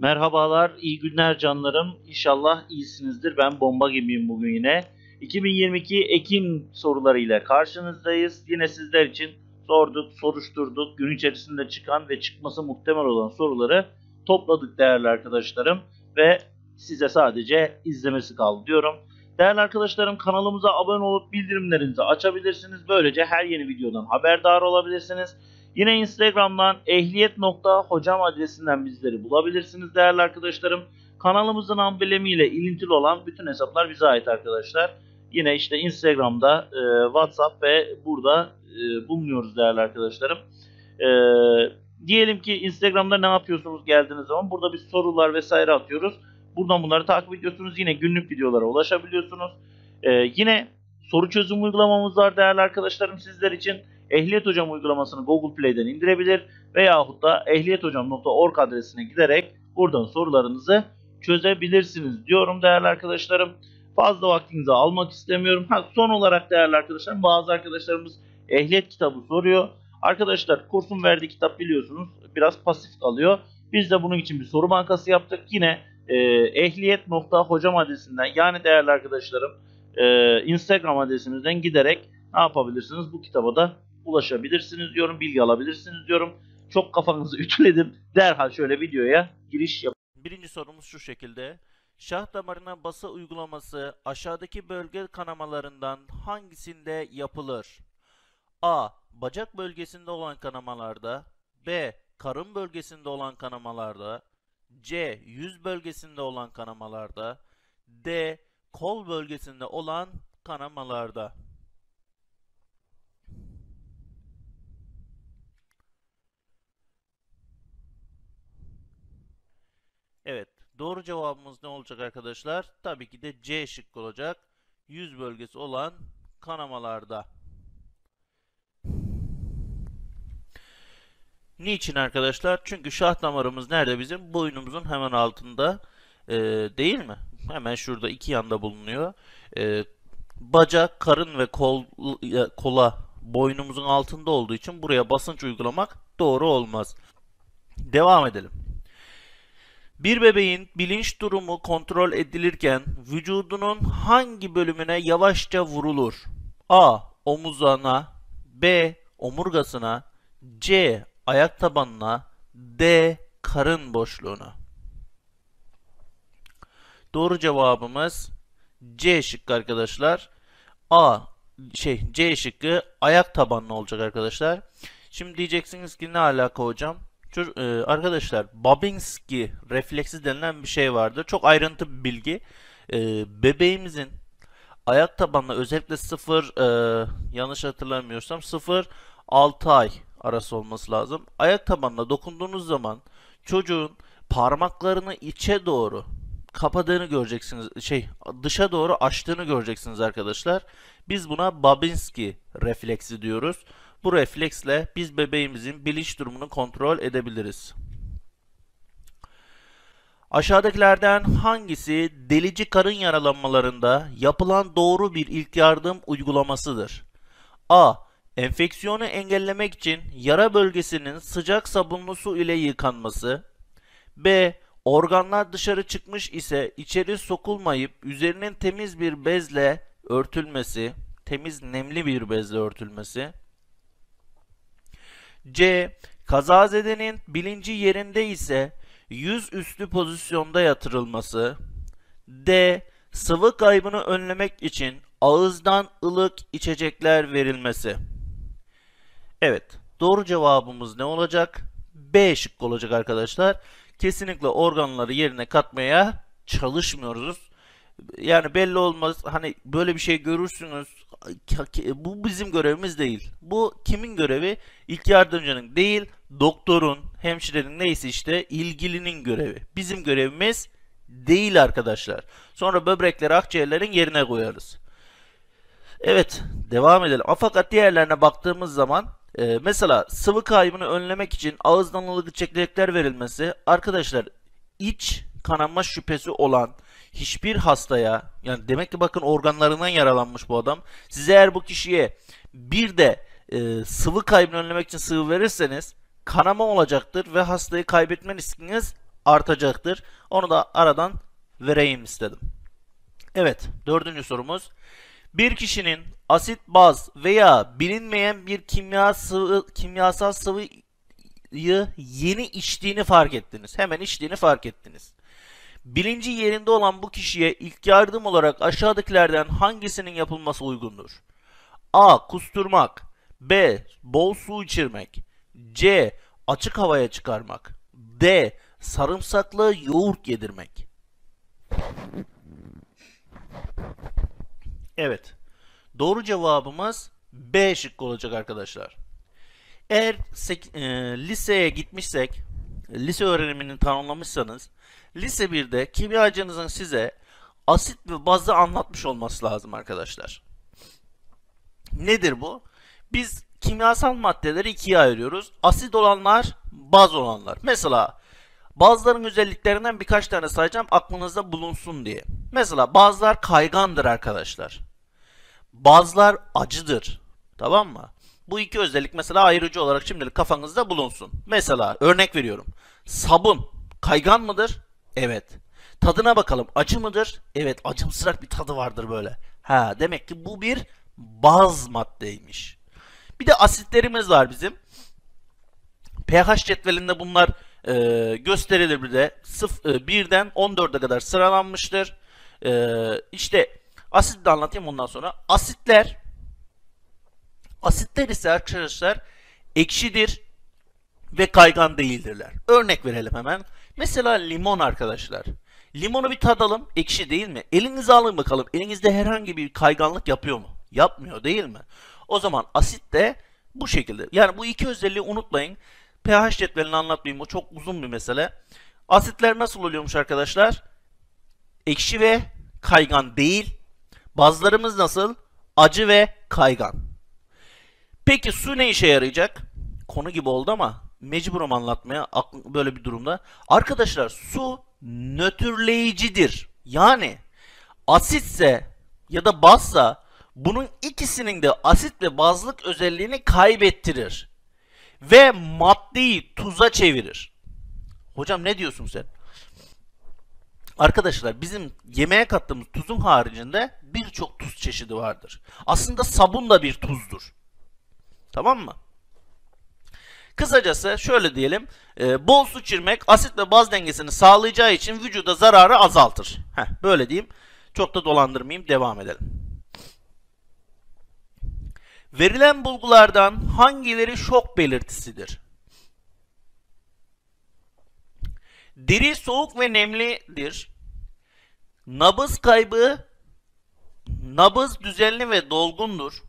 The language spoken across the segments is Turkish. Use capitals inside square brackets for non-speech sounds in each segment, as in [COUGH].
Merhabalar, iyi günler canlarım. İnşallah iyisinizdir. Ben bomba gibiyim bugün yine. 2022 Ekim soruları ile karşınızdayız. Yine sizler için sorduk, soruşturduk. Gün içerisinde çıkan ve çıkması muhtemel olan soruları topladık değerli arkadaşlarım. Ve size sadece izlemesi kaldı diyorum. Değerli arkadaşlarım kanalımıza abone olup bildirimlerinizi açabilirsiniz. Böylece her yeni videodan haberdar olabilirsiniz. Yine Instagram'dan ehliyet.hocam adresinden bizleri bulabilirsiniz değerli arkadaşlarım. Kanalımızın amblemiyle ilintili olan bütün hesaplar bize ait arkadaşlar. Yine işte Instagram'da, e, WhatsApp ve burada e, bulunuyoruz değerli arkadaşlarım. E, diyelim ki Instagram'da ne yapıyorsunuz geldiğiniz zaman burada bir sorular vesaire atıyoruz. Buradan bunları takip ediyorsunuz. Yine günlük videolara ulaşabiliyorsunuz. E, yine soru çözüm uygulamamız var değerli arkadaşlarım sizler için. Ehliyet Hocam uygulamasını Google Play'den indirebilir veyahut da ehliyethocam.org adresine giderek buradan sorularınızı çözebilirsiniz diyorum değerli arkadaşlarım. Fazla vaktinizi almak istemiyorum. Ha, son olarak değerli arkadaşlarım bazı arkadaşlarımız ehliyet kitabı soruyor. Arkadaşlar kursun verdiği kitap biliyorsunuz biraz pasif kalıyor. Biz de bunun için bir soru bankası yaptık. Yine e, ehliyet.hocam adresinden yani değerli arkadaşlarım e, Instagram adresimizden giderek ne yapabilirsiniz? Bu kitaba da ulaşabilirsiniz diyorum, bilgi alabilirsiniz diyorum. Çok kafanızı [LAUGHS] ütüledim. Derhal şöyle videoya giriş yap. Birinci sorumuz şu şekilde. Şah damarına basa uygulaması aşağıdaki bölge kanamalarından hangisinde yapılır? A. Bacak bölgesinde olan kanamalarda B. Karın bölgesinde olan kanamalarda C. Yüz bölgesinde olan kanamalarda D. Kol bölgesinde olan kanamalarda Evet. Doğru cevabımız ne olacak arkadaşlar? Tabii ki de C şık olacak. Yüz bölgesi olan kanamalarda. Niçin arkadaşlar? Çünkü şah damarımız nerede bizim? Boynumuzun hemen altında e, değil mi? Hemen şurada iki yanda bulunuyor. E, bacak, karın ve kol, kola boynumuzun altında olduğu için buraya basınç uygulamak doğru olmaz. Devam edelim. Bir bebeğin bilinç durumu kontrol edilirken vücudunun hangi bölümüne yavaşça vurulur? A. Omuzana B. Omurgasına C. Ayak tabanına D. Karın boşluğuna Doğru cevabımız C şıkkı arkadaşlar. A şey C şıkkı ayak tabanına olacak arkadaşlar. Şimdi diyeceksiniz ki ne alaka hocam? Çocuk, e, arkadaşlar Babinski refleksi denilen bir şey vardı Çok ayrıntı bir bilgi. E, bebeğimizin ayak tabanla özellikle 0 e, yanlış hatırlamıyorsam 0 6 ay arası olması lazım. Ayak tabanla dokunduğunuz zaman çocuğun parmaklarını içe doğru kapadığını göreceksiniz. Şey, dışa doğru açtığını göreceksiniz arkadaşlar. Biz buna Babinski refleksi diyoruz. Bu refleksle biz bebeğimizin bilinç durumunu kontrol edebiliriz. Aşağıdakilerden hangisi delici karın yaralanmalarında yapılan doğru bir ilk yardım uygulamasıdır? A. Enfeksiyonu engellemek için yara bölgesinin sıcak sabunlu su ile yıkanması. B. Organlar dışarı çıkmış ise içeri sokulmayıp üzerinin temiz bir bezle örtülmesi, temiz nemli bir bezle örtülmesi. C. Kazazedenin bilinci yerinde ise yüz üstü pozisyonda yatırılması. D. Sıvı kaybını önlemek için ağızdan ılık içecekler verilmesi. Evet, doğru cevabımız ne olacak? B şık olacak arkadaşlar. Kesinlikle organları yerine katmaya çalışmıyoruz yani belli olmaz. Hani böyle bir şey görürsünüz. Bu bizim görevimiz değil. Bu kimin görevi? İlk yardımcının değil, doktorun, hemşirenin neyse işte ilgilinin görevi. Bizim görevimiz değil arkadaşlar. Sonra böbrekleri akciğerlerin yerine koyarız. Evet, devam edelim. Fakat diğerlerine baktığımız zaman e, mesela sıvı kaybını önlemek için ağızdan ılıgı çekirdekler verilmesi arkadaşlar iç kanama şüphesi olan hiçbir hastaya yani demek ki bakın organlarından yaralanmış bu adam. Siz eğer bu kişiye bir de e, sıvı kaybını önlemek için sıvı verirseniz kanama olacaktır ve hastayı kaybetme riskiniz artacaktır. Onu da aradan vereyim istedim. Evet dördüncü sorumuz. Bir kişinin asit baz veya bilinmeyen bir kimya sıvı, kimyasal sıvıyı yeni içtiğini fark ettiniz. Hemen içtiğini fark ettiniz. Bilinci yerinde olan bu kişiye ilk yardım olarak aşağıdakilerden hangisinin yapılması uygundur? A. Kusturmak B. Bol su içirmek C. Açık havaya çıkarmak D. Sarımsaklı yoğurt yedirmek Evet. Doğru cevabımız B şıkkı olacak arkadaşlar. Eğer e, liseye gitmişsek, lise öğreniminin tamamlamışsanız lise 1'de kimyacınızın size asit ve bazı anlatmış olması lazım arkadaşlar. Nedir bu? Biz kimyasal maddeleri ikiye ayırıyoruz. Asit olanlar, baz olanlar. Mesela bazıların özelliklerinden birkaç tane sayacağım aklınızda bulunsun diye. Mesela bazılar kaygandır arkadaşlar. Bazılar acıdır. Tamam mı? Bu iki özellik mesela ayrıcı olarak şimdilik kafanızda bulunsun. Mesela örnek veriyorum. Sabun kaygan mıdır? Evet. Tadına bakalım. Acı mıdır? Evet acımsırak bir tadı vardır böyle. Ha demek ki bu bir baz maddeymiş. Bir de asitlerimiz var bizim. pH cetvelinde bunlar e, gösterilir bir de. Sıf, e, 1'den 14'e kadar sıralanmıştır. E, işte asit de anlatayım ondan sonra. Asitler asitler ise arkadaşlar ekşidir ve kaygan değildirler. Örnek verelim hemen. Mesela limon arkadaşlar. Limonu bir tadalım. Ekşi değil mi? Elinize alın bakalım. Elinizde herhangi bir kayganlık yapıyor mu? Yapmıyor değil mi? O zaman asit de bu şekilde. Yani bu iki özelliği unutmayın. pH cetvelini anlatmayayım. O çok uzun bir mesele. Asitler nasıl oluyormuş arkadaşlar? Ekşi ve kaygan değil. Bazlarımız nasıl? Acı ve kaygan. Peki su ne işe yarayacak? Konu gibi oldu ama mecburum anlatmaya böyle bir durumda. Arkadaşlar su nötrleyicidir. Yani asitse ya da bazsa bunun ikisinin de asit ve bazlık özelliğini kaybettirir. Ve maddeyi tuza çevirir. Hocam ne diyorsun sen? Arkadaşlar bizim yemeğe kattığımız tuzun haricinde birçok tuz çeşidi vardır. Aslında sabun da bir tuzdur. Tamam mı? Kısacası şöyle diyelim. E, bol su çirmek asit ve baz dengesini sağlayacağı için vücuda zararı azaltır. Heh, böyle diyeyim. Çok da dolandırmayayım. Devam edelim. Verilen bulgulardan hangileri şok belirtisidir? Diri soğuk ve nemlidir. Nabız kaybı, nabız düzenli ve dolgundur.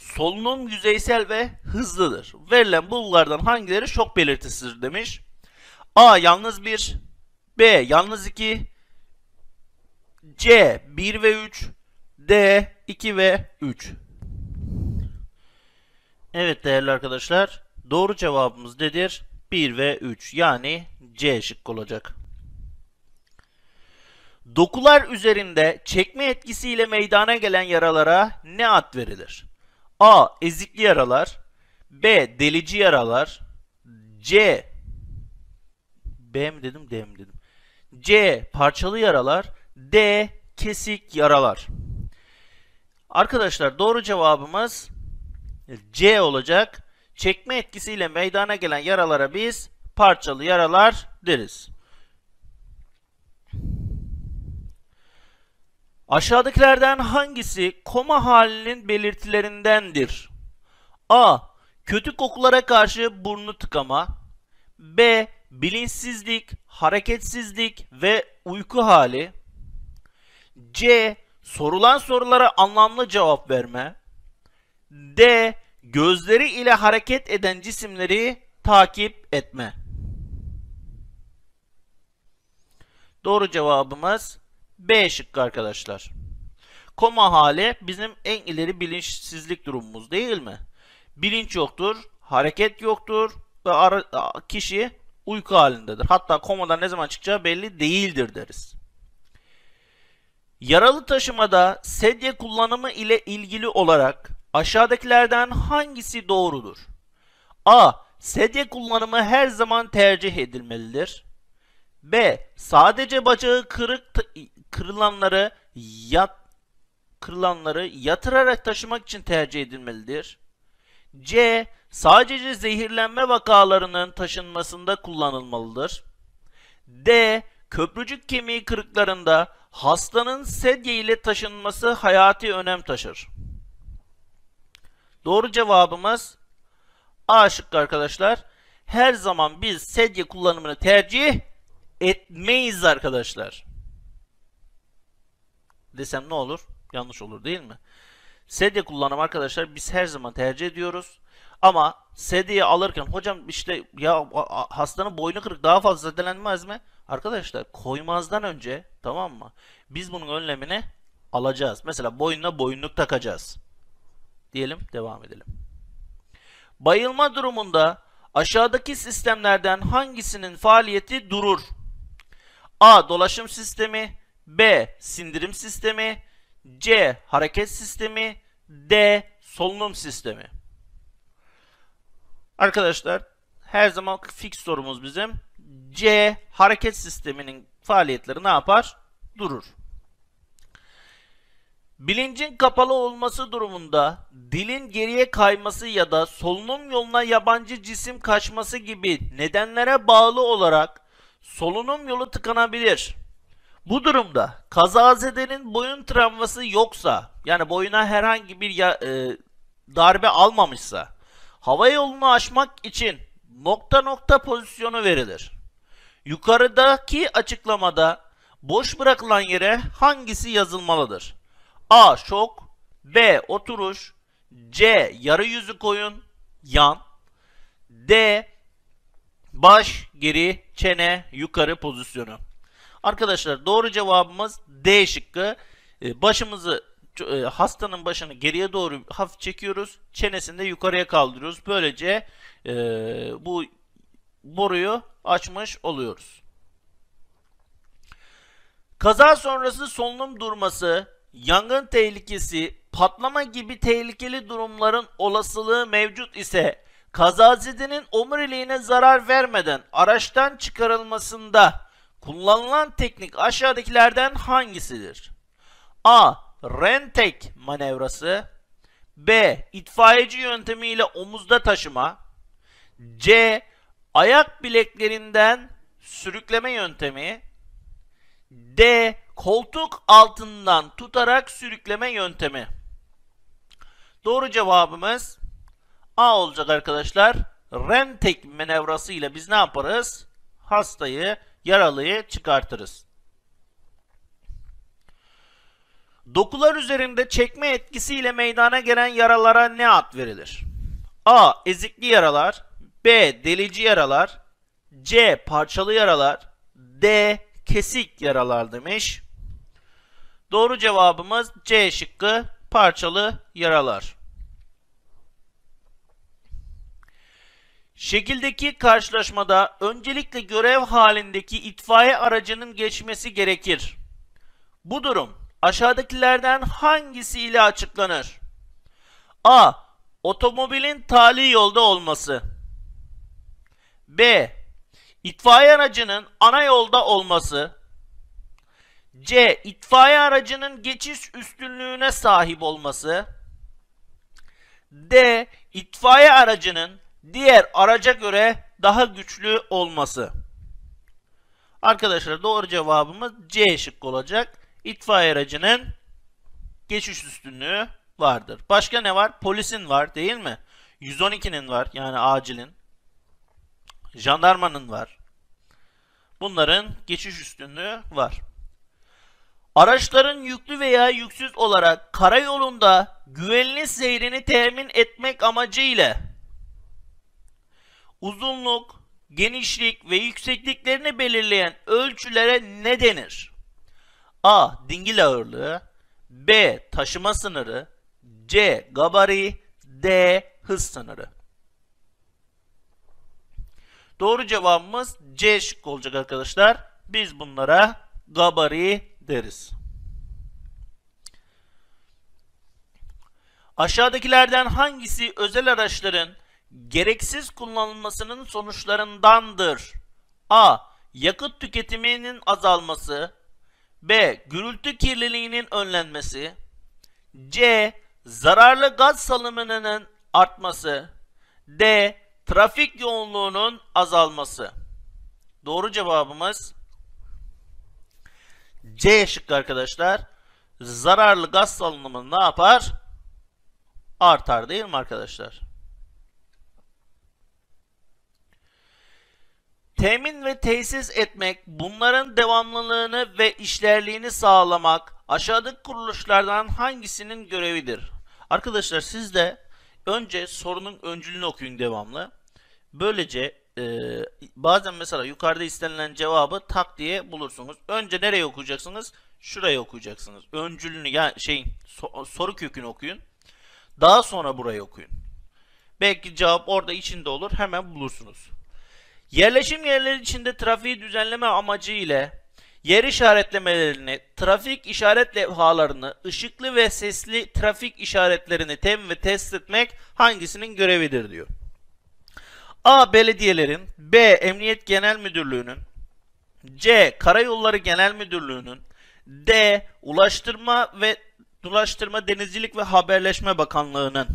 Solunum yüzeysel ve hızlıdır. Verilen bulgulardan hangileri şok belirtisidir demiş. A yalnız 1, B yalnız 2, C 1 ve 3, D 2 ve 3. Evet değerli arkadaşlar doğru cevabımız nedir? 1 ve 3 yani C şıkkı olacak. Dokular üzerinde çekme etkisiyle meydana gelen yaralara ne ad verilir? A. Ezikli yaralar. B. Delici yaralar. C. B mi dedim D mi dedim. C. Parçalı yaralar. D. Kesik yaralar. Arkadaşlar doğru cevabımız C olacak. Çekme etkisiyle meydana gelen yaralara biz parçalı yaralar deriz. Aşağıdakilerden hangisi koma halinin belirtilerindendir? A. Kötü kokulara karşı burnu tıkama. B. Bilinçsizlik, hareketsizlik ve uyku hali. C. Sorulan sorulara anlamlı cevap verme. D. Gözleri ile hareket eden cisimleri takip etme. Doğru cevabımız B şıkkı arkadaşlar. Koma hali bizim en ileri bilinçsizlik durumumuz değil mi? Bilinç yoktur, hareket yoktur ve kişi uyku halindedir. Hatta komadan ne zaman çıkacağı belli değildir deriz. Yaralı taşımada sedye kullanımı ile ilgili olarak aşağıdakilerden hangisi doğrudur? A. Sedye kullanımı her zaman tercih edilmelidir. B. Sadece bacağı kırık kırılanları yat kırılanları yatırarak taşımak için tercih edilmelidir. C. Sadece zehirlenme vakalarının taşınmasında kullanılmalıdır. D. Köprücük kemiği kırıklarında hastanın sedye ile taşınması hayati önem taşır. Doğru cevabımız A şıkkı arkadaşlar. Her zaman biz sedye kullanımını tercih etmeyiz arkadaşlar desem ne olur? Yanlış olur değil mi? Sedye kullanım arkadaşlar biz her zaman tercih ediyoruz. Ama sedyeyi alırken hocam işte ya hastanın boynu kırık daha fazla zedelenmez mi? Arkadaşlar koymazdan önce tamam mı? Biz bunun önlemini alacağız. Mesela boynuna boyunluk takacağız. Diyelim devam edelim. Bayılma durumunda aşağıdaki sistemlerden hangisinin faaliyeti durur? A. Dolaşım sistemi B. Sindirim sistemi C. Hareket sistemi D. Solunum sistemi Arkadaşlar her zaman fix sorumuz bizim. C. Hareket sisteminin faaliyetleri ne yapar? Durur. Bilincin kapalı olması durumunda dilin geriye kayması ya da solunum yoluna yabancı cisim kaçması gibi nedenlere bağlı olarak solunum yolu tıkanabilir. Bu durumda kazazedenin boyun travması yoksa yani boyuna herhangi bir ya, e, darbe almamışsa hava yolunu aşmak için nokta nokta pozisyonu verilir. Yukarıdaki açıklamada boş bırakılan yere hangisi yazılmalıdır? A. Şok B. Oturuş C. Yarı yüzü koyun yan D. Baş geri çene yukarı pozisyonu. Arkadaşlar doğru cevabımız D şıkkı. Ee, başımızı e, hastanın başını geriye doğru hafif çekiyoruz. Çenesini de yukarıya kaldırıyoruz. Böylece e, bu boruyu açmış oluyoruz. Kaza sonrası solunum durması, yangın tehlikesi, patlama gibi tehlikeli durumların olasılığı mevcut ise kazazedenin omuriliğine zarar vermeden araçtan çıkarılmasında Kullanılan teknik aşağıdakilerden hangisidir? A. Rentek manevrası B. İtfaiyeci yöntemiyle omuzda taşıma C. Ayak bileklerinden sürükleme yöntemi D. Koltuk altından tutarak sürükleme yöntemi Doğru cevabımız A olacak arkadaşlar. Rentek manevrası ile biz ne yaparız? Hastayı yaralıyı çıkartırız. Dokular üzerinde çekme etkisiyle meydana gelen yaralara ne ad verilir? A. Ezikli yaralar B. Delici yaralar C. Parçalı yaralar D. Kesik yaralar demiş. Doğru cevabımız C şıkkı parçalı yaralar. Şekildeki karşılaşmada öncelikle görev halindeki itfaiye aracının geçmesi gerekir. Bu durum aşağıdakilerden hangisi ile açıklanır? A. Otomobilin tali yolda olması. B. İtfaiye aracının ana yolda olması. C. İtfaiye aracının geçiş üstünlüğüne sahip olması. D. İtfaiye aracının diğer araca göre daha güçlü olması. Arkadaşlar doğru cevabımız C şıkkı olacak. İtfaiye aracının geçiş üstünlüğü vardır. Başka ne var? Polisin var değil mi? 112'nin var yani acilin. Jandarmanın var. Bunların geçiş üstünlüğü var. Araçların yüklü veya yüksüz olarak karayolunda güvenli seyrini temin etmek amacıyla uzunluk, genişlik ve yüksekliklerini belirleyen ölçülere ne denir? A. Dingil ağırlığı B. Taşıma sınırı C. Gabari D. Hız sınırı Doğru cevabımız C şık olacak arkadaşlar. Biz bunlara gabari deriz. Aşağıdakilerden hangisi özel araçların gereksiz kullanılmasının sonuçlarındandır. A. Yakıt tüketiminin azalması B. Gürültü kirliliğinin önlenmesi C. Zararlı gaz salımının artması D. Trafik yoğunluğunun azalması Doğru cevabımız C şıkkı arkadaşlar. Zararlı gaz salınımı ne yapar? Artar değil mi arkadaşlar? temin ve tesis etmek, bunların devamlılığını ve işlerliğini sağlamak aşağıdaki kuruluşlardan hangisinin görevidir? Arkadaşlar siz de önce sorunun öncülünü okuyun devamlı. Böylece e, bazen mesela yukarıda istenilen cevabı tak diye bulursunuz. Önce nereye okuyacaksınız? Şuraya okuyacaksınız. Öncülünü yani şey soru kökünü okuyun. Daha sonra burayı okuyun. Belki cevap orada içinde olur hemen bulursunuz. Yerleşim yerleri içinde trafiği düzenleme amacı ile yer işaretlemelerini, trafik işaret levhalarını, ışıklı ve sesli trafik işaretlerini temin ve test etmek hangisinin görevidir diyor. A. Belediyelerin, B. Emniyet Genel Müdürlüğü'nün, C. Karayolları Genel Müdürlüğü'nün, D. Ulaştırma ve Ulaştırma Denizcilik ve Haberleşme Bakanlığı'nın.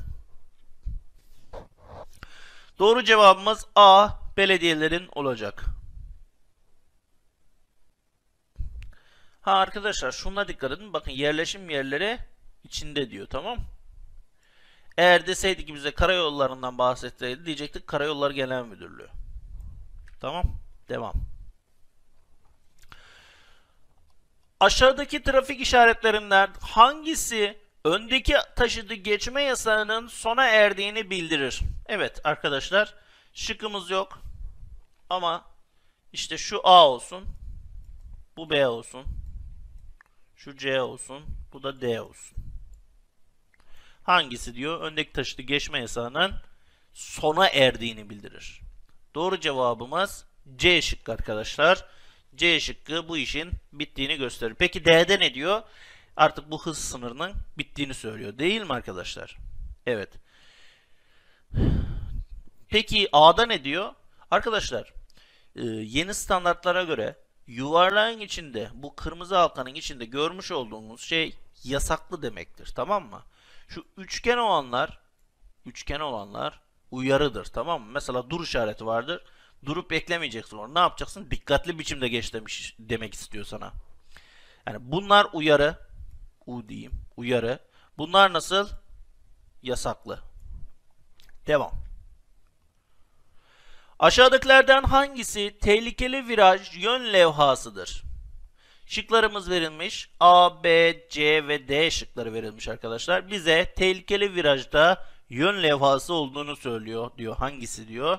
Doğru cevabımız A belediyelerin olacak. Ha arkadaşlar şuna dikkat edin. Bakın yerleşim yerleri içinde diyor tamam. Eğer deseydi ki bize karayollarından bahsetseydi diyecektik Karayollar Genel Müdürlüğü. Tamam. Devam. Aşağıdaki trafik işaretlerinden hangisi öndeki taşıdı geçme yasağının sona erdiğini bildirir? Evet arkadaşlar şıkımız yok. Ama işte şu A olsun. Bu B olsun. Şu C olsun. Bu da D olsun. Hangisi diyor? Öndeki taşıtı geçme yasağının sona erdiğini bildirir. Doğru cevabımız C şıkkı arkadaşlar. C şıkkı bu işin bittiğini gösterir. Peki D'de ne diyor? Artık bu hız sınırının bittiğini söylüyor. Değil mi arkadaşlar? Evet. Peki A'da ne diyor? Arkadaşlar e, yeni standartlara göre yuvarlağın içinde bu kırmızı halkanın içinde görmüş olduğunuz şey yasaklı demektir. Tamam mı? Şu üçgen olanlar üçgen olanlar uyarıdır. Tamam mı? Mesela dur işareti vardır. Durup beklemeyeceksin orada. Ne yapacaksın? Dikkatli biçimde geç demiş, demek istiyor sana. Yani bunlar uyarı. U diyeyim. Uyarı. Bunlar nasıl? Yasaklı. Devam. Aşağıdakilerden hangisi tehlikeli viraj yön levhasıdır? Şıklarımız verilmiş. A, B, C ve D şıkları verilmiş arkadaşlar. Bize tehlikeli virajda yön levhası olduğunu söylüyor diyor. Hangisi diyor?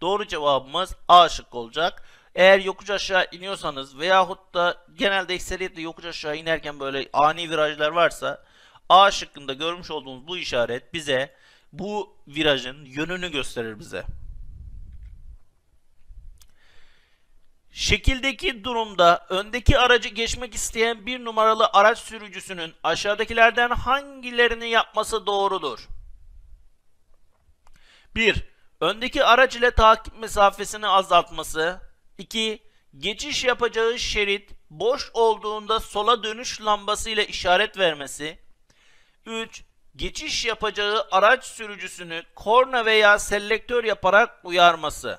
Doğru cevabımız A şık olacak. Eğer yokuş aşağı iniyorsanız veyahut da genelde ekseriyetle yokuş aşağı inerken böyle ani virajlar varsa A şıkkında görmüş olduğunuz bu işaret bize bu virajın yönünü gösterir bize. Şekildeki durumda öndeki aracı geçmek isteyen bir numaralı araç sürücüsünün aşağıdakilerden hangilerini yapması doğrudur? 1. Öndeki araç ile takip mesafesini azaltması. 2. Geçiş yapacağı şerit boş olduğunda sola dönüş lambası ile işaret vermesi. 3. Geçiş yapacağı araç sürücüsünü korna veya selektör yaparak uyarması.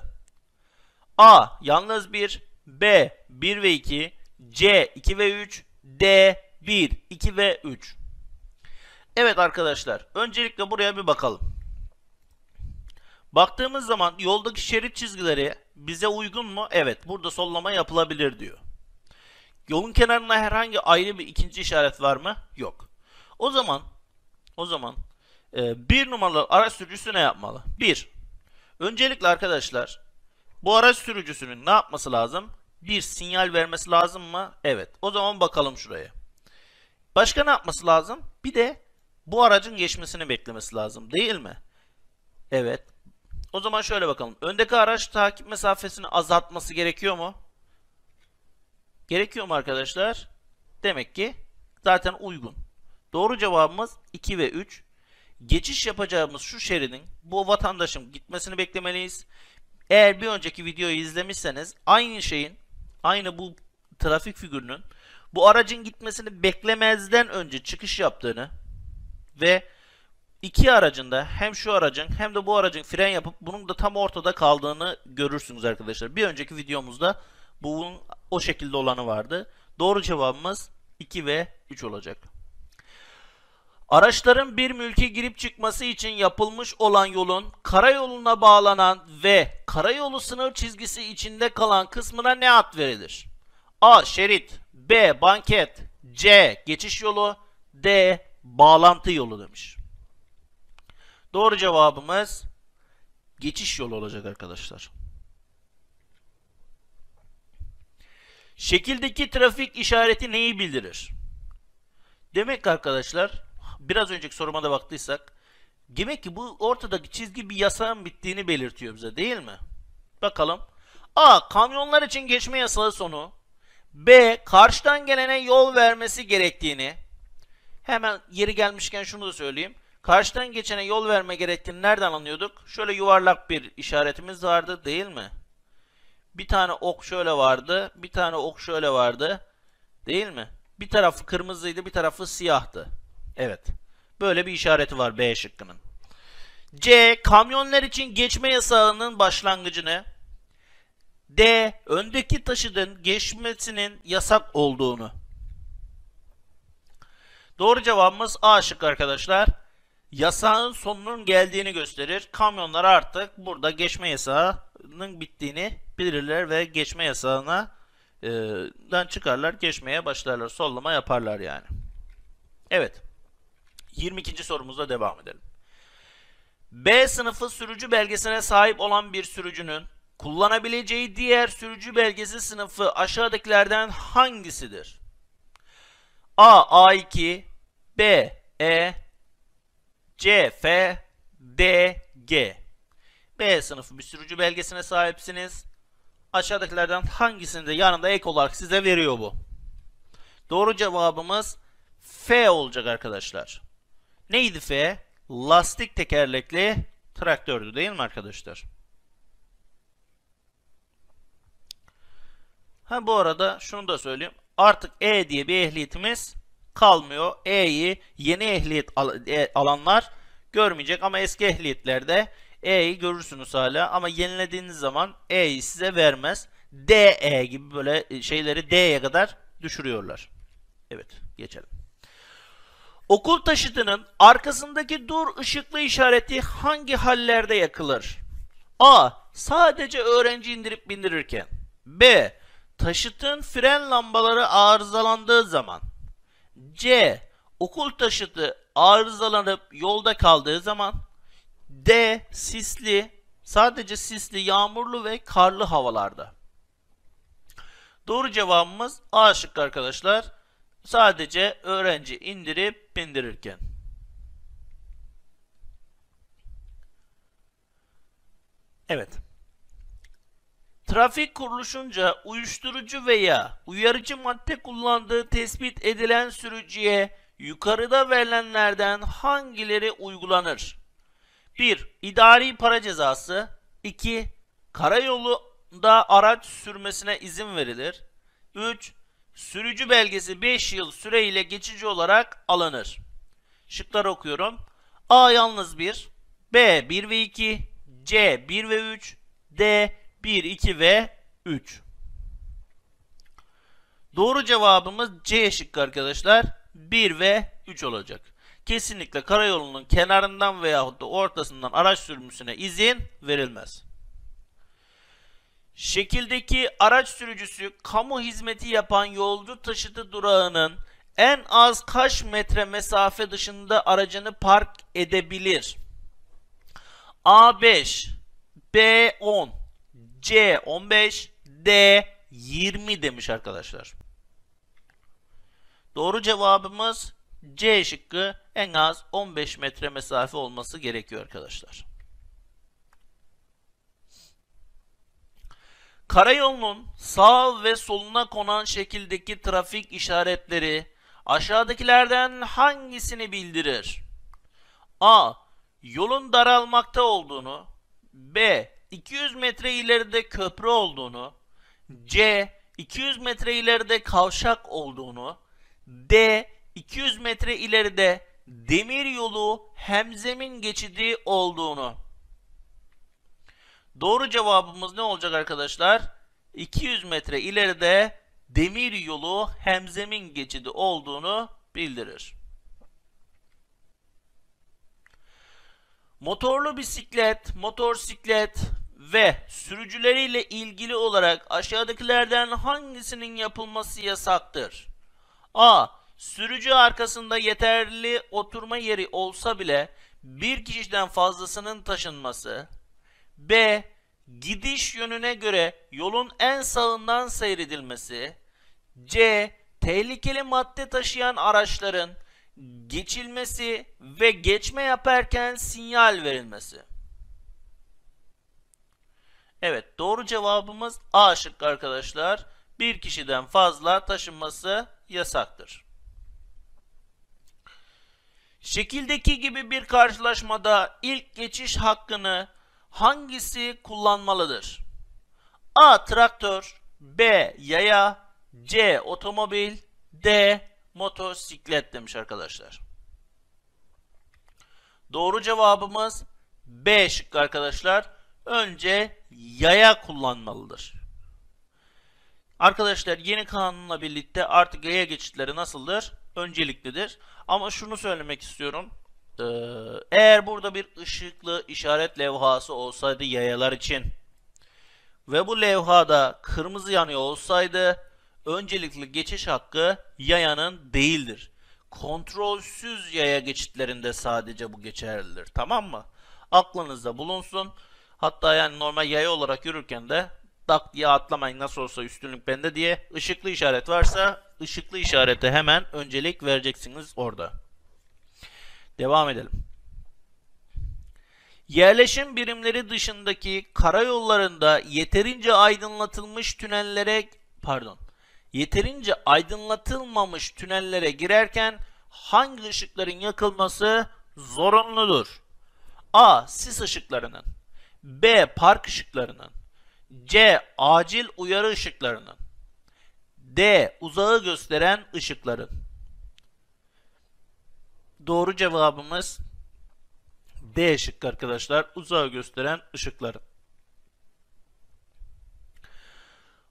A. Yalnız bir B 1 ve 2, C 2 ve 3, D 1, 2 ve 3. Evet arkadaşlar, öncelikle buraya bir bakalım. Baktığımız zaman yoldaki şerit çizgileri bize uygun mu? Evet, burada sollama yapılabilir diyor. Yolun kenarına herhangi ayrı bir ikinci işaret var mı? Yok. O zaman o zaman e, bir numaralı araç sürücüsü ne yapmalı? Bir. Öncelikle arkadaşlar bu araç sürücüsünün ne yapması lazım? Bir sinyal vermesi lazım mı? Evet. O zaman bakalım şuraya. Başka ne yapması lazım? Bir de bu aracın geçmesini beklemesi lazım değil mi? Evet. O zaman şöyle bakalım. Öndeki araç takip mesafesini azaltması gerekiyor mu? Gerekiyor mu arkadaşlar? Demek ki zaten uygun. Doğru cevabımız 2 ve 3. Geçiş yapacağımız şu şeridin bu vatandaşın gitmesini beklemeliyiz. Eğer bir önceki videoyu izlemişseniz aynı şeyin, aynı bu trafik figürünün bu aracın gitmesini beklemezden önce çıkış yaptığını ve iki aracında hem şu aracın hem de bu aracın fren yapıp bunun da tam ortada kaldığını görürsünüz arkadaşlar. Bir önceki videomuzda bunun o şekilde olanı vardı. Doğru cevabımız 2 ve 3 olacak. Araçların bir mülke girip çıkması için yapılmış olan yolun karayoluna bağlanan ve karayolu sınır çizgisi içinde kalan kısmına ne ad verilir? A. Şerit B. Banket C. Geçiş yolu D. Bağlantı yolu demiş. Doğru cevabımız geçiş yolu olacak arkadaşlar. Şekildeki trafik işareti neyi bildirir? Demek ki arkadaşlar biraz önceki soruma da baktıysak demek ki bu ortadaki çizgi bir yasağın bittiğini belirtiyor bize değil mi? Bakalım. A. Kamyonlar için geçme yasağı sonu. B. Karşıdan gelene yol vermesi gerektiğini. Hemen yeri gelmişken şunu da söyleyeyim. Karşıdan geçene yol verme gerektiğini nereden anlıyorduk? Şöyle yuvarlak bir işaretimiz vardı değil mi? Bir tane ok şöyle vardı. Bir tane ok şöyle vardı. Değil mi? Bir tarafı kırmızıydı bir tarafı siyahtı. Evet. Böyle bir işareti var B şıkkının. C. Kamyonlar için geçme yasağının başlangıcını. D. Öndeki taşıdın geçmesinin yasak olduğunu. Doğru cevabımız A şık arkadaşlar. Yasağın sonunun geldiğini gösterir. Kamyonlar artık burada geçme yasağının bittiğini bilirler ve geçme yasağına e, çıkarlar. Geçmeye başlarlar. Sollama yaparlar yani. Evet. 22. sorumuzla devam edelim. B sınıfı sürücü belgesine sahip olan bir sürücünün kullanabileceği diğer sürücü belgesi sınıfı aşağıdakilerden hangisidir? A A2 B E C F D G B sınıfı bir sürücü belgesine sahipsiniz. Aşağıdakilerden hangisini de yanında ek olarak size veriyor bu. Doğru cevabımız F olacak arkadaşlar. Neydi F? Lastik tekerlekli traktördü değil mi arkadaşlar? Ha bu arada şunu da söyleyeyim. Artık E diye bir ehliyetimiz kalmıyor. E'yi yeni ehliyet al e alanlar görmeyecek ama eski ehliyetlerde E'yi görürsünüz hala ama yenilediğiniz zaman E'yi size vermez. DE gibi böyle şeyleri D'ye kadar düşürüyorlar. Evet geçelim. Okul taşıtının arkasındaki dur ışıklı işareti hangi hallerde yakılır? A. Sadece öğrenci indirip bindirirken. B. Taşıtın fren lambaları arızalandığı zaman. C. Okul taşıtı arızalanıp yolda kaldığı zaman. D. Sisli, sadece sisli, yağmurlu ve karlı havalarda. Doğru cevabımız A şıkkı arkadaşlar. Sadece öğrenci indirip bindirirken. Evet. Trafik kuruluşunca uyuşturucu veya uyarıcı madde kullandığı tespit edilen sürücüye yukarıda verilenlerden hangileri uygulanır? 1. İdari para cezası 2. Karayolunda araç sürmesine izin verilir 3. Sürücü belgesi 5 yıl süreyle geçici olarak alınır. Şıklar okuyorum. A yalnız 1, B 1 ve 2, C 1 ve 3, D 1, 2 ve 3. Doğru cevabımız C şıkkı arkadaşlar. 1 ve 3 olacak. Kesinlikle karayolunun kenarından veyahut da ortasından araç sürmüşüne izin verilmez. Şekildeki araç sürücüsü kamu hizmeti yapan yolcu taşıtı durağının en az kaç metre mesafe dışında aracını park edebilir? A5, B10, C15, D20 demiş arkadaşlar. Doğru cevabımız C şıkkı en az 15 metre mesafe olması gerekiyor arkadaşlar. Karayolunun sağ ve soluna konan şekildeki trafik işaretleri aşağıdakilerden hangisini bildirir? A. Yolun daralmakta olduğunu B. 200 metre ileride köprü olduğunu C. 200 metre ileride kavşak olduğunu D. 200 metre ileride demir yolu hemzemin geçidi olduğunu Doğru cevabımız ne olacak arkadaşlar? 200 metre ileride demir yolu hemzemin geçidi olduğunu bildirir. Motorlu bisiklet, motorsiklet ve sürücüleriyle ilgili olarak aşağıdakilerden hangisinin yapılması yasaktır? A. Sürücü arkasında yeterli oturma yeri olsa bile bir kişiden fazlasının taşınması. B. Gidiş yönüne göre yolun en sağından seyredilmesi. C. Tehlikeli madde taşıyan araçların geçilmesi ve geçme yaparken sinyal verilmesi. Evet doğru cevabımız A şıkkı arkadaşlar. Bir kişiden fazla taşınması yasaktır. Şekildeki gibi bir karşılaşmada ilk geçiş hakkını hangisi kullanmalıdır? A. Traktör B. Yaya C. Otomobil D. Motosiklet demiş arkadaşlar. Doğru cevabımız B şıkkı arkadaşlar. Önce yaya kullanmalıdır. Arkadaşlar yeni kanunla birlikte artık yaya geçitleri nasıldır? Önceliklidir. Ama şunu söylemek istiyorum. Ee, eğer burada bir ışıklı işaret levhası olsaydı yayalar için ve bu levhada kırmızı yanıyor olsaydı öncelikli geçiş hakkı yayanın değildir. Kontrolsüz yaya geçitlerinde sadece bu geçerlidir. Tamam mı? Aklınızda bulunsun. Hatta yani normal yaya olarak yürürken de tak diye atlamayın nasıl olsa üstünlük bende diye ışıklı işaret varsa ışıklı işarete hemen öncelik vereceksiniz orada. Devam edelim. Yerleşim birimleri dışındaki karayollarında yeterince aydınlatılmış tünellere pardon yeterince aydınlatılmamış tünellere girerken hangi ışıkların yakılması zorunludur? A. Sis ışıklarının B. Park ışıklarının C. Acil uyarı ışıklarının D. Uzağı gösteren ışıkların Doğru cevabımız D şıkkı arkadaşlar. Uzağı gösteren ışıkları.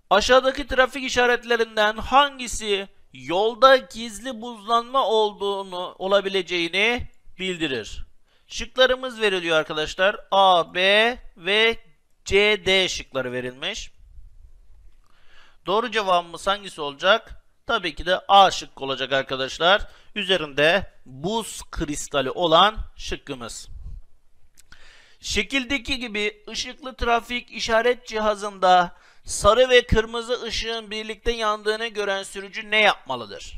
Aşağıdaki trafik işaretlerinden hangisi yolda gizli buzlanma olduğunu olabileceğini bildirir? Şıklarımız veriliyor arkadaşlar. A, B ve C, D şıkları verilmiş. Doğru cevabımız hangisi olacak? Tabii ki de A şıkkı olacak arkadaşlar. Üzerinde buz kristali olan şıkkımız. Şekildeki gibi ışıklı trafik işaret cihazında sarı ve kırmızı ışığın birlikte yandığını gören sürücü ne yapmalıdır?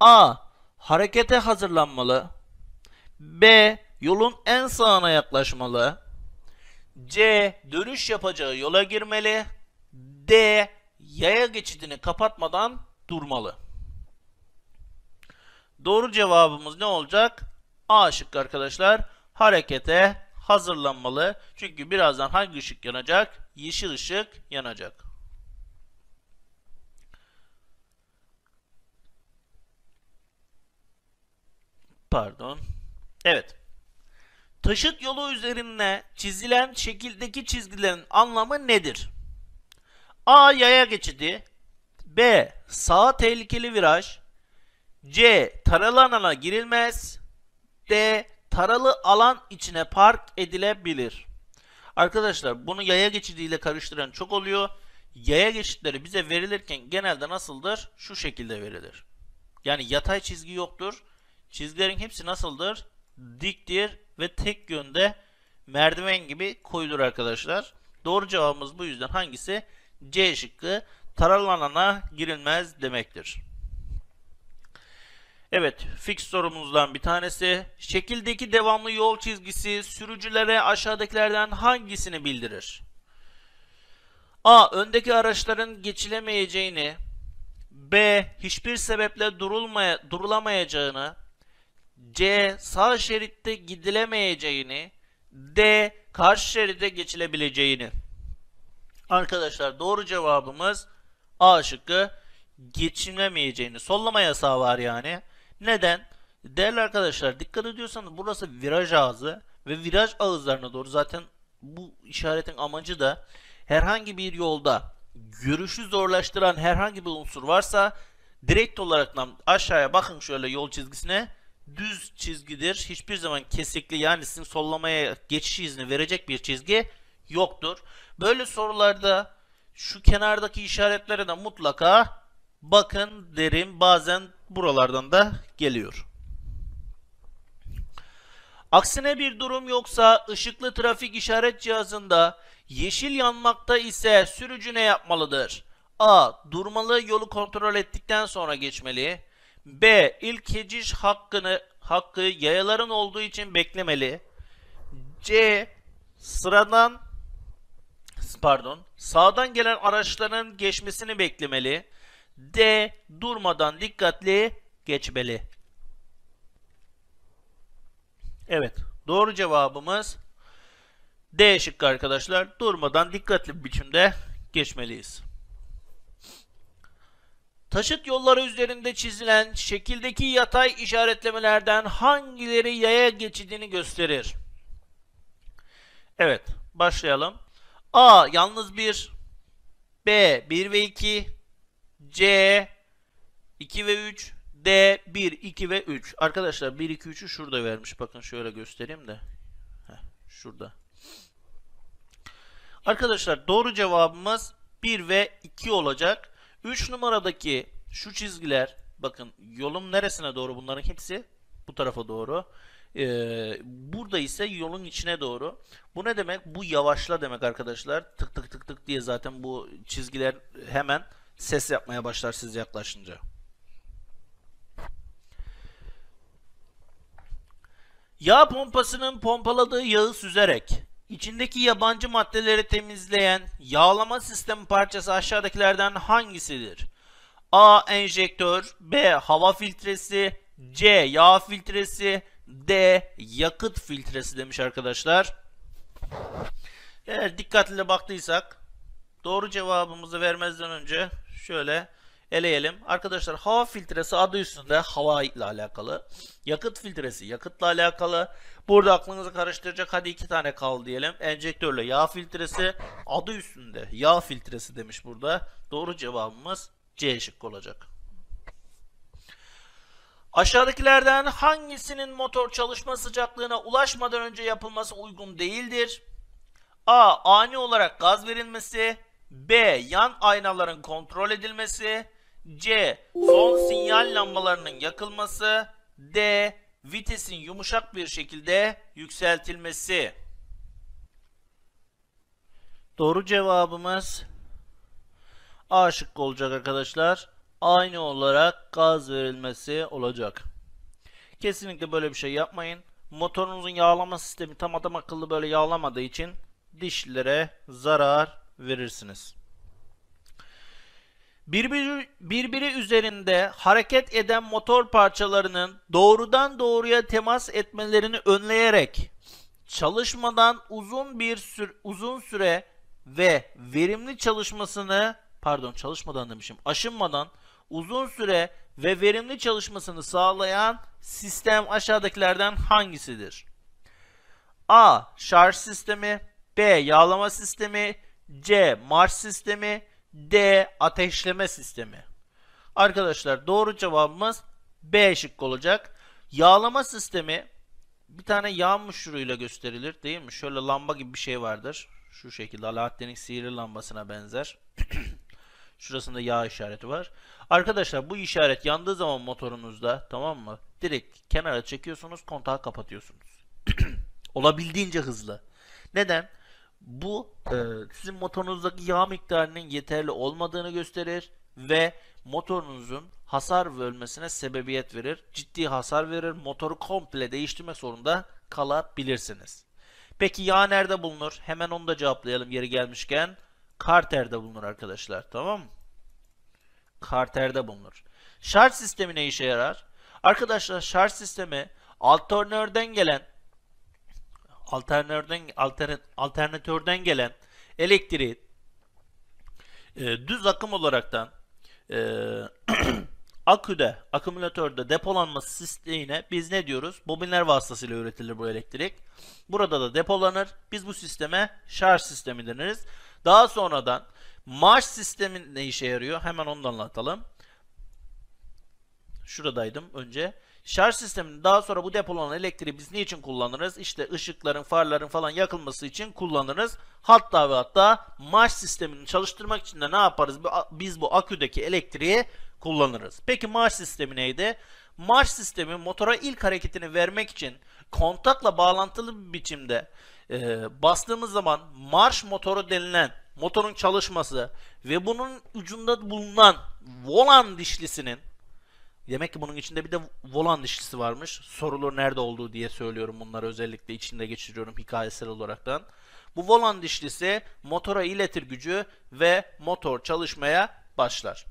A. Harekete hazırlanmalı. B. Yolun en sağına yaklaşmalı. C. Dönüş yapacağı yola girmeli. D. Yaya geçidini kapatmadan durmalı. Doğru cevabımız ne olacak? A şıkkı arkadaşlar. Harekete hazırlanmalı. Çünkü birazdan hangi ışık yanacak? Yeşil ışık yanacak. Pardon. Evet. Taşıt yolu üzerine çizilen şekildeki çizgilerin anlamı nedir? A. Yaya geçidi B. Sağa tehlikeli viraj. C. Taralı alana girilmez. D. Taralı alan içine park edilebilir. Arkadaşlar bunu yaya geçidiyle karıştıran çok oluyor. Yaya geçitleri bize verilirken genelde nasıldır? Şu şekilde verilir. Yani yatay çizgi yoktur. Çizgilerin hepsi nasıldır? Diktir ve tek yönde merdiven gibi koyulur arkadaşlar. Doğru cevabımız bu yüzden hangisi? C şıkkı. Taralanana girilmez demektir. Evet, fix sorumuzdan bir tanesi. Şekildeki devamlı yol çizgisi sürücülere aşağıdakilerden hangisini bildirir? A. Öndeki araçların geçilemeyeceğini B. Hiçbir sebeple durulmaya, durulamayacağını C. Sağ şeritte gidilemeyeceğini D. Karşı şeride geçilebileceğini Arkadaşlar doğru cevabımız A şıkkı geçimlemeyeceğini sollama yasağı var yani. Neden? Değerli arkadaşlar dikkat ediyorsanız burası viraj ağzı ve viraj ağızlarına doğru zaten bu işaretin amacı da herhangi bir yolda görüşü zorlaştıran herhangi bir unsur varsa direkt olarak aşağıya bakın şöyle yol çizgisine düz çizgidir. Hiçbir zaman kesikli yani sizin sollamaya geçiş izni verecek bir çizgi yoktur. Böyle sorularda şu kenardaki işaretlere de mutlaka bakın derim. Bazen buralardan da geliyor. Aksine bir durum yoksa ışıklı trafik işaret cihazında yeşil yanmakta ise sürücü ne yapmalıdır? A. Durmalı yolu kontrol ettikten sonra geçmeli. B. İlk geçiş hakkını hakkı yayaların olduğu için beklemeli. C. Sıradan pardon sağdan gelen araçların geçmesini beklemeli. D durmadan dikkatli geçmeli. Evet doğru cevabımız D şıkkı arkadaşlar. Durmadan dikkatli bir biçimde geçmeliyiz. Taşıt yolları üzerinde çizilen şekildeki yatay işaretlemelerden hangileri yaya geçidini gösterir? Evet, başlayalım. A yalnız 1. B 1 ve 2. C 2 ve 3. D 1, 2 ve 3. Arkadaşlar 1, 2, 3'ü şurada vermiş. Bakın şöyle göstereyim de. Heh, şurada. Arkadaşlar doğru cevabımız 1 ve 2 olacak. 3 numaradaki şu çizgiler bakın yolum neresine doğru bunların hepsi bu tarafa doğru. Ee, burada ise yolun içine doğru. Bu ne demek? Bu yavaşla demek arkadaşlar. Tık tık tık tık diye zaten bu çizgiler hemen ses yapmaya başlar siz yaklaşınca. Yağ pompasının pompaladığı yağı süzerek içindeki yabancı maddeleri temizleyen yağlama sistemi parçası aşağıdakilerden hangisidir? A. Enjektör B. Hava filtresi C. Yağ filtresi D yakıt filtresi demiş arkadaşlar. Eğer dikkatli baktıysak doğru cevabımızı vermezden önce şöyle eleyelim. Arkadaşlar hava filtresi adı üstünde hava ile alakalı. Yakıt filtresi yakıtla alakalı. Burada aklınızı karıştıracak hadi iki tane kal diyelim. Enjektörle yağ filtresi adı üstünde yağ filtresi demiş burada. Doğru cevabımız C şıkkı olacak. Aşağıdakilerden hangisinin motor çalışma sıcaklığına ulaşmadan önce yapılması uygun değildir? A. Ani olarak gaz verilmesi B. Yan aynaların kontrol edilmesi C. Son sinyal lambalarının yakılması D. Vitesin yumuşak bir şekilde yükseltilmesi Doğru cevabımız A şıkkı olacak arkadaşlar aynı olarak gaz verilmesi olacak. Kesinlikle böyle bir şey yapmayın. Motorunuzun yağlama sistemi tam adam akıllı böyle yağlamadığı için dişlere zarar verirsiniz. Birbiri, birbiri üzerinde hareket eden motor parçalarının doğrudan doğruya temas etmelerini önleyerek çalışmadan uzun bir sür, uzun süre ve verimli çalışmasını pardon çalışmadan demişim aşınmadan uzun süre ve verimli çalışmasını sağlayan sistem aşağıdakilerden hangisidir? A. Şarj sistemi B. Yağlama sistemi C. Marş sistemi D. Ateşleme sistemi Arkadaşlar doğru cevabımız B şıkkı olacak. Yağlama sistemi bir tane yağ ile gösterilir değil mi? Şöyle lamba gibi bir şey vardır. Şu şekilde Alaaddin'in sihirli lambasına benzer. [CLEARS THROAT] Şurasında yağ işareti var. Arkadaşlar bu işaret yandığı zaman motorunuzda tamam mı? Direkt kenara çekiyorsunuz kontağı kapatıyorsunuz. [CLEARS THROAT] Olabildiğince hızlı. Neden? Bu e, sizin motorunuzdaki yağ miktarının yeterli olmadığını gösterir ve motorunuzun hasar bölmesine sebebiyet verir. Ciddi hasar verir. Motoru komple değiştirmek zorunda kalabilirsiniz. Peki yağ nerede bulunur? Hemen onu da cevaplayalım yeri gelmişken. Karter'de bulunur arkadaşlar tamam mı? karterde bulunur. Şarj sistemi ne işe yarar? Arkadaşlar şarj sistemi alternörden gelen alternörden altern, alternatörden gelen elektriği e, düz akım olaraktan e, [CLEARS THROAT] aküde, akümülatörde depolanma sistemine biz ne diyoruz? Bobinler vasıtasıyla üretilir bu elektrik. Burada da depolanır. Biz bu sisteme şarj sistemi deniriz. Daha sonradan Maaş sistemi ne işe yarıyor? Hemen ondan anlatalım. Şuradaydım önce. Şarj sisteminin daha sonra bu depolanan elektriği biz niçin kullanırız? İşte ışıkların, farların falan yakılması için kullanırız. Hatta ve hatta marş sistemini çalıştırmak için de ne yaparız? Biz bu aküdeki elektriği kullanırız. Peki marş sistemi neydi? Marş sistemi motora ilk hareketini vermek için kontakla bağlantılı bir biçimde e, bastığımız zaman marş motoru denilen motorun çalışması ve bunun ucunda bulunan volan dişlisinin demek ki bunun içinde bir de volan dişlisi varmış. Sorulur nerede olduğu diye söylüyorum bunları özellikle içinde geçiriyorum hikayesel olaraktan. Bu volan dişlisi motora iletir gücü ve motor çalışmaya başlar.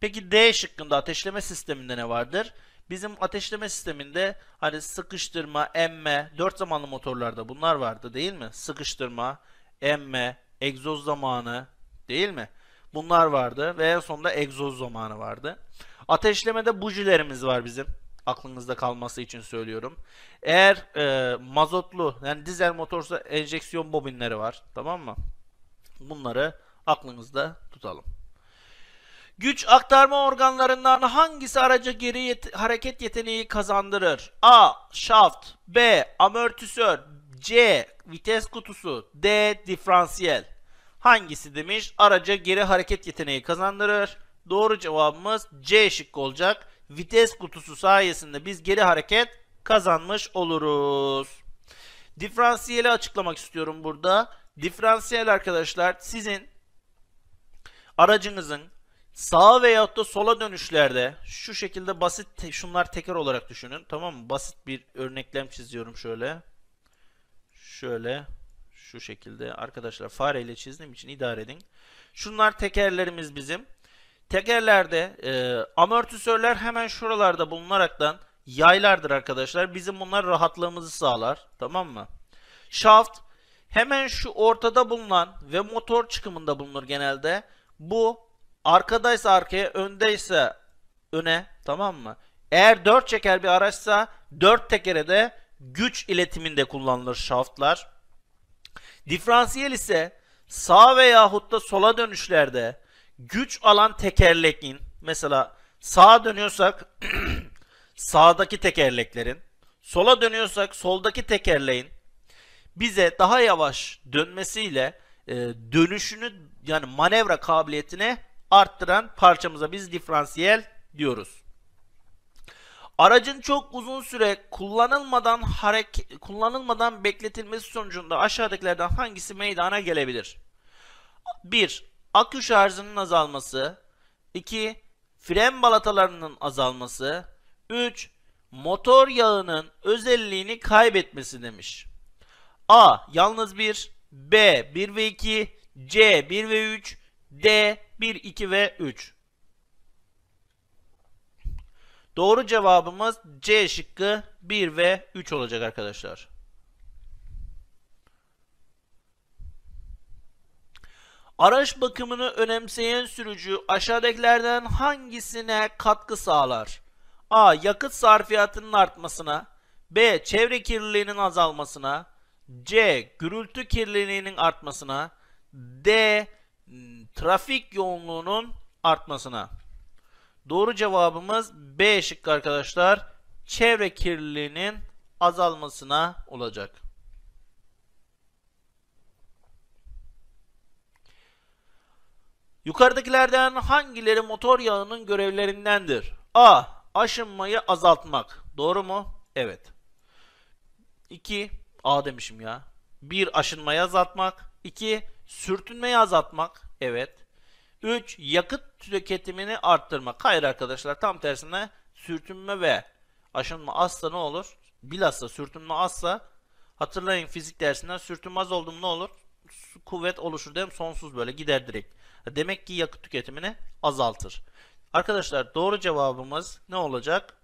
Peki D şıkkında ateşleme sisteminde ne vardır? Bizim ateşleme sisteminde hani sıkıştırma, emme, dört zamanlı motorlarda bunlar vardı değil mi? Sıkıştırma, emme, egzoz zamanı değil mi? Bunlar vardı ve en sonunda egzoz zamanı vardı. Ateşlemede bujilerimiz var bizim. Aklınızda kalması için söylüyorum. Eğer e, mazotlu yani dizel motorsa enjeksiyon bobinleri var. Tamam mı? Bunları aklınızda tutalım. Güç aktarma organlarından hangisi araca geri yet hareket yeteneği kazandırır? A. Şaft B. Amortisör C. Vites kutusu. D. Diferansiyel. Hangisi demiş? Araca geri hareket yeteneği kazandırır. Doğru cevabımız C şıkkı olacak. Vites kutusu sayesinde biz geri hareket kazanmış oluruz. Diferansiyeli açıklamak istiyorum burada. Diferansiyel arkadaşlar sizin aracınızın sağa veyahut da sola dönüşlerde şu şekilde basit şunlar teker olarak düşünün. Tamam mı? Basit bir örneklem çiziyorum şöyle şöyle şu şekilde arkadaşlar fareyle çizdiğim için idare edin. Şunlar tekerlerimiz bizim. Tekerlerde e, amortisörler hemen şuralarda bulunaraktan yaylardır arkadaşlar. Bizim bunlar rahatlığımızı sağlar. Tamam mı? Shaft hemen şu ortada bulunan ve motor çıkımında bulunur genelde. Bu arkadaysa arkaya, öndeyse öne. Tamam mı? Eğer 4 çeker bir araçsa 4 tekere de güç iletiminde kullanılır şaftlar. Diferansiyel ise sağ veyahut da sola dönüşlerde güç alan tekerleğin mesela sağa dönüyorsak [CLEARS THROAT] sağdaki tekerleklerin sola dönüyorsak soldaki tekerleğin bize daha yavaş dönmesiyle e, dönüşünü yani manevra kabiliyetini arttıran parçamıza biz diferansiyel diyoruz. Aracın çok uzun süre kullanılmadan hareket kullanılmadan bekletilmesi sonucunda aşağıdakilerden hangisi meydana gelebilir? 1. Akü şarjının azalması 2. Fren balatalarının azalması 3. Motor yağının özelliğini kaybetmesi demiş. A. Yalnız 1 B. 1 ve 2 C. 1 ve 3 D. 1, 2 ve 3 Doğru cevabımız C şıkkı 1 ve 3 olacak arkadaşlar. Araç bakımını önemseyen sürücü aşağıdakilerden hangisine katkı sağlar? A. Yakıt sarfiyatının artmasına B. Çevre kirliliğinin azalmasına C. Gürültü kirliliğinin artmasına D. Trafik yoğunluğunun artmasına Doğru cevabımız B şıkkı arkadaşlar. Çevre kirliliğinin azalmasına olacak. Yukarıdakilerden hangileri motor yağının görevlerindendir? A. Aşınmayı azaltmak. Doğru mu? Evet. 2. A demişim ya. 1. Aşınmayı azaltmak. 2. Sürtünmeyi azaltmak. Evet. 3. Yakıt tüketimini arttırmak. Hayır arkadaşlar tam tersine sürtünme ve aşınma azsa ne olur? Bilhassa sürtünme azsa hatırlayın fizik dersinden sürtünme az oldum ne olur? Kuvvet oluşur değil mi? Sonsuz böyle gider direkt. Demek ki yakıt tüketimini azaltır. Arkadaşlar doğru cevabımız ne olacak?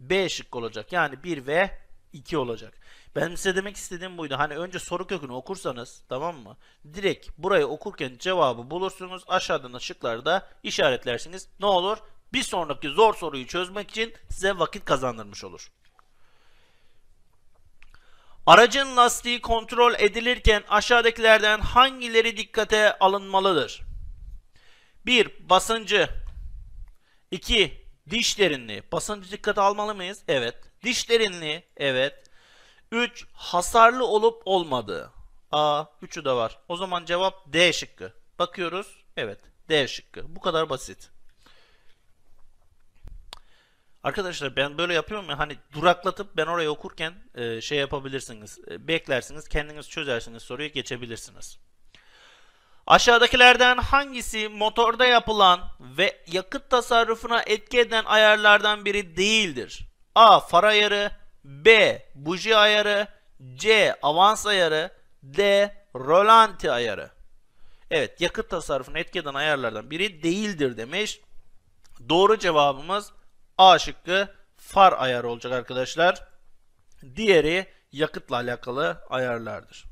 B şıkkı olacak. Yani 1 ve 2 olacak. Benim size demek istediğim buydu. Hani önce soru kökünü okursanız tamam mı? Direkt burayı okurken cevabı bulursunuz. Aşağıdan şıklarda işaretlersiniz. Ne olur? Bir sonraki zor soruyu çözmek için size vakit kazandırmış olur. Aracın lastiği kontrol edilirken aşağıdakilerden hangileri dikkate alınmalıdır? 1. Basıncı 2. Diş derinliği. Basıncı dikkate almalı mıyız? Evet. Diş derinliği evet. 3 hasarlı olup olmadığı. A 3'ü de var. O zaman cevap D şıkkı. Bakıyoruz. Evet D şıkkı. Bu kadar basit. Arkadaşlar ben böyle yapıyorum ya hani duraklatıp ben oraya okurken e, şey yapabilirsiniz. E, beklersiniz, kendiniz çözersiniz, soruyu geçebilirsiniz. Aşağıdakilerden hangisi motorda yapılan ve yakıt tasarrufuna etki eden ayarlardan biri değildir? A. Far ayarı B. Buji ayarı C. Avans ayarı D. Rolanti ayarı. Evet yakıt tasarrufunu etkeden ayarlardan biri değildir demiş. Doğru cevabımız A şıkkı far ayarı olacak arkadaşlar. Diğeri yakıtla alakalı ayarlardır.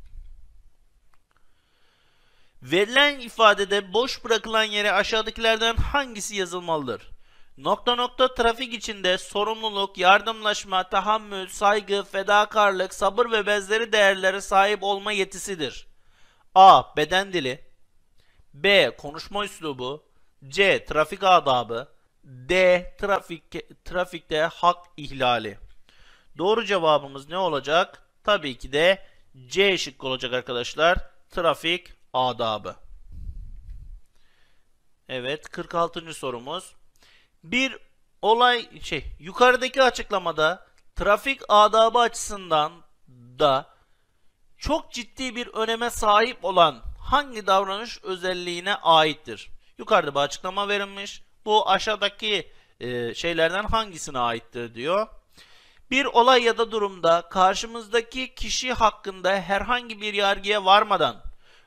Verilen ifadede boş bırakılan yere aşağıdakilerden hangisi yazılmalıdır? Nokta nokta trafik içinde sorumluluk, yardımlaşma, tahammül, saygı, fedakarlık, sabır ve benzeri değerlere sahip olma yetisidir. A. Beden dili B. Konuşma üslubu C. Trafik adabı D. Trafik, trafikte hak ihlali Doğru cevabımız ne olacak? Tabii ki de C şıkkı olacak arkadaşlar. Trafik adabı. Evet 46. sorumuz bir olay şey yukarıdaki açıklamada trafik adabı açısından da çok ciddi bir öneme sahip olan hangi davranış özelliğine aittir? Yukarıda bir açıklama verilmiş. Bu aşağıdaki e, şeylerden hangisine aittir diyor. Bir olay ya da durumda karşımızdaki kişi hakkında herhangi bir yargıya varmadan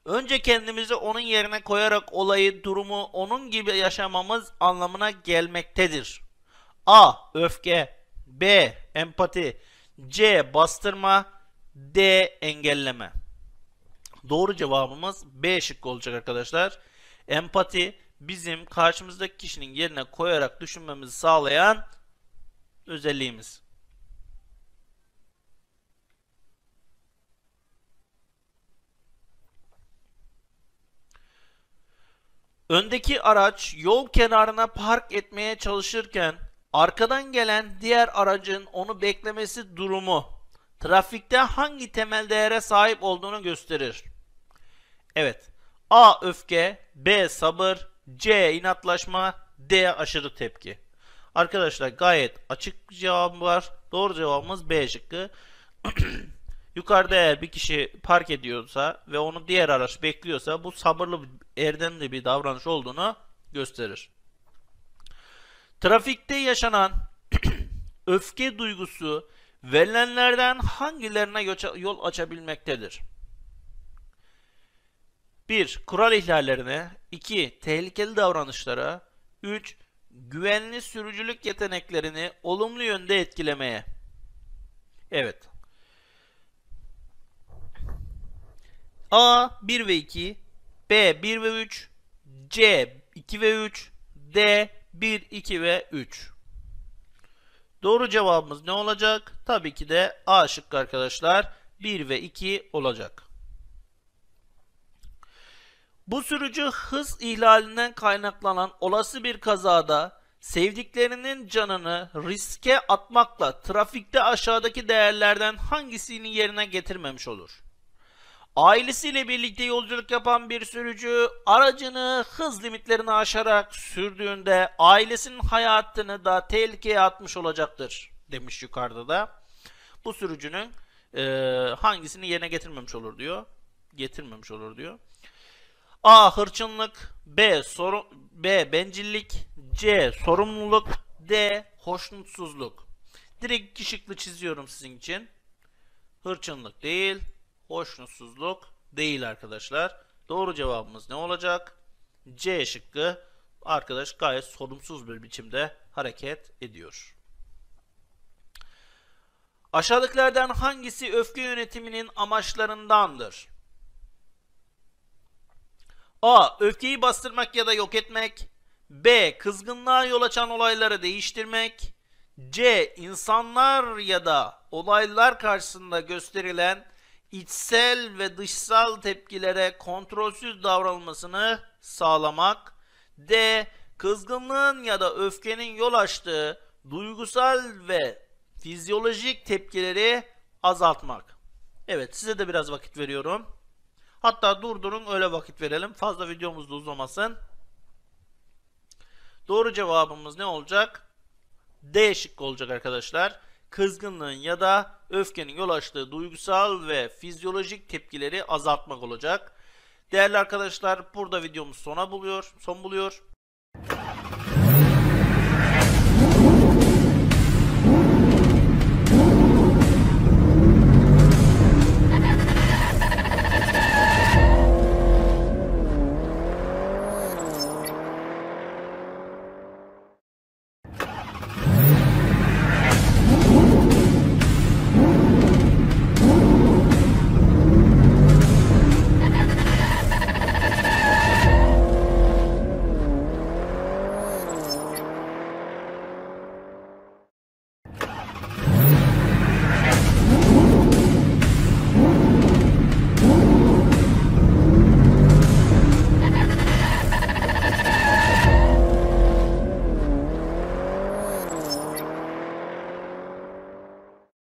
Önce kendimizi onun yerine koyarak olayı, durumu onun gibi yaşamamız anlamına gelmektedir. A. Öfke B. Empati C. Bastırma D. Engelleme Doğru cevabımız B şıkkı olacak arkadaşlar. Empati bizim karşımızdaki kişinin yerine koyarak düşünmemizi sağlayan özelliğimiz. Öndeki araç yol kenarına park etmeye çalışırken arkadan gelen diğer aracın onu beklemesi durumu trafikte hangi temel değere sahip olduğunu gösterir. Evet. A öfke, B sabır, C inatlaşma, D aşırı tepki. Arkadaşlar gayet açık cevabı var. Doğru cevabımız B şıkkı. [CLEARS THROAT] Yukarıda eğer bir kişi park ediyorsa ve onu diğer araç bekliyorsa bu sabırlı erdemli bir davranış olduğunu gösterir. Trafikte yaşanan [CLEARS THROAT] öfke duygusu verilenlerden hangilerine yol açabilmektedir? 1. Kural ihlallerine 2. Tehlikeli davranışlara 3. Güvenli sürücülük yeteneklerini olumlu yönde etkilemeye Evet A 1 ve 2, B 1 ve 3, C 2 ve 3, D 1, 2 ve 3. Doğru cevabımız ne olacak? Tabii ki de A şıkkı arkadaşlar 1 ve 2 olacak. Bu sürücü hız ihlalinden kaynaklanan olası bir kazada sevdiklerinin canını riske atmakla trafikte aşağıdaki değerlerden hangisini yerine getirmemiş olur? Ailesiyle birlikte yolculuk yapan bir sürücü aracını hız limitlerini aşarak sürdüğünde ailesinin hayatını da tehlikeye atmış olacaktır demiş yukarıda da. Bu sürücünün e, hangisini yerine getirmemiş olur diyor. Getirmemiş olur diyor. A. Hırçınlık B. Soru, B. Bencillik C. Sorumluluk D. Hoşnutsuzluk. Direkt iki şıklı çiziyorum sizin için. Hırçınlık değil hoşnutsuzluk değil arkadaşlar. Doğru cevabımız ne olacak? C şıkkı arkadaş gayet sorumsuz bir biçimde hareket ediyor. Aşağıdakilerden hangisi öfke yönetiminin amaçlarındandır? A. Öfkeyi bastırmak ya da yok etmek. B. Kızgınlığa yol açan olayları değiştirmek. C. İnsanlar ya da olaylar karşısında gösterilen içsel ve dışsal tepkilere kontrolsüz davranılmasını sağlamak. D. Kızgınlığın ya da öfkenin yol açtığı duygusal ve fizyolojik tepkileri azaltmak. Evet size de biraz vakit veriyorum. Hatta durdurun öyle vakit verelim. Fazla videomuz da uzamasın. Doğru cevabımız ne olacak? D şıkkı olacak arkadaşlar kızgınlığın ya da öfkenin yol açtığı duygusal ve fizyolojik tepkileri azaltmak olacak. Değerli arkadaşlar burada videomuz sona buluyor, son buluyor.